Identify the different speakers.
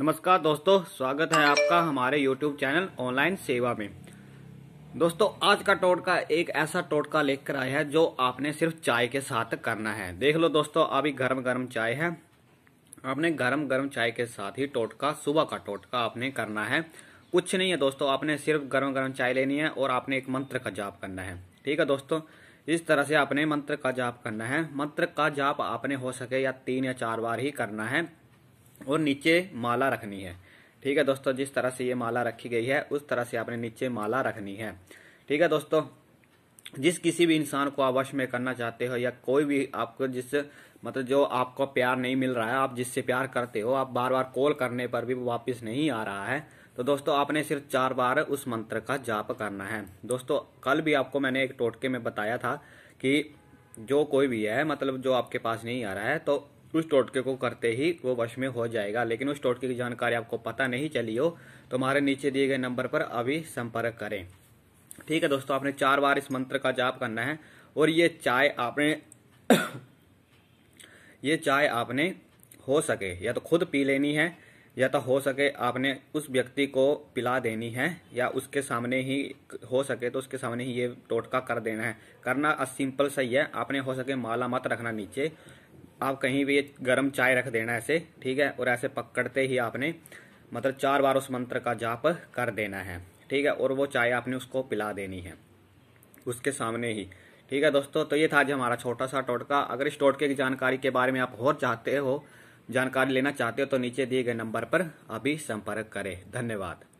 Speaker 1: नमस्कार दोस्तों स्वागत है आपका हमारे YouTube चैनल ऑनलाइन सेवा में दोस्तों आज का टोटका एक ऐसा टोटका लेकर आया है जो आपने सिर्फ चाय के साथ करना है देख लो दोस्तों अभी गर्म गर्म चाय है आपने गर्म गर्म चाय के साथ ही टोटका सुबह का टोटका आपने करना है कुछ नहीं है दोस्तों आपने सिर्फ गर्म गर्म चाय लेनी है और आपने एक मंत्र का जाप करना है ठीक है दोस्तों इस तरह से आपने मंत्र का जाप करना है मंत्र का जाप आपने हो सके या तीन या चार बार ही करना है और नीचे माला रखनी है ठीक है दोस्तों जिस तरह से ये माला रखी गई है उस तरह से आपने नीचे माला रखनी है ठीक है दोस्तों जिस किसी भी इंसान को आप में करना चाहते हो या कोई भी आपको जिस मतलब जो आपको प्यार नहीं मिल रहा है आप जिससे प्यार करते हो आप बार बार कॉल करने पर भी वापस नहीं आ रहा है तो दोस्तों आपने सिर्फ चार बार उस मंत्र का जाप करना है दोस्तों कल भी आपको मैंने एक टोटके में बताया था कि जो कोई भी है मतलब जो आपके पास नहीं आ रहा है तो उस टोटके को करते ही वो वश में हो जाएगा लेकिन उस टोटके की जानकारी आपको पता नहीं चली हो तो हमारे नीचे दिए गए नंबर पर अभी संपर्क करें ठीक है दोस्तों आपने चार बार इस मंत्र का जाप करना है और ये चाय आपने ये चाय आपने हो सके या तो खुद पी लेनी है या तो हो सके आपने उस व्यक्ति को पिला देनी है या उसके सामने ही हो सके तो उसके सामने ही ये टोटका कर देना है करना सिंपल सही है आपने हो सके माला मत रखना नीचे आप कहीं भी ये गर्म चाय रख देना ऐसे ठीक है और ऐसे पकड़ते ही आपने मतलब चार बार उस मंत्र का जाप कर देना है ठीक है और वो चाय आपने उसको पिला देनी है उसके सामने ही ठीक है दोस्तों तो ये था आज हमारा छोटा सा टोटका अगर इस टोटके की जानकारी के बारे में आप और चाहते हो जानकारी लेना चाहते हो तो नीचे दिए गए नंबर पर अभी संपर्क करें धन्यवाद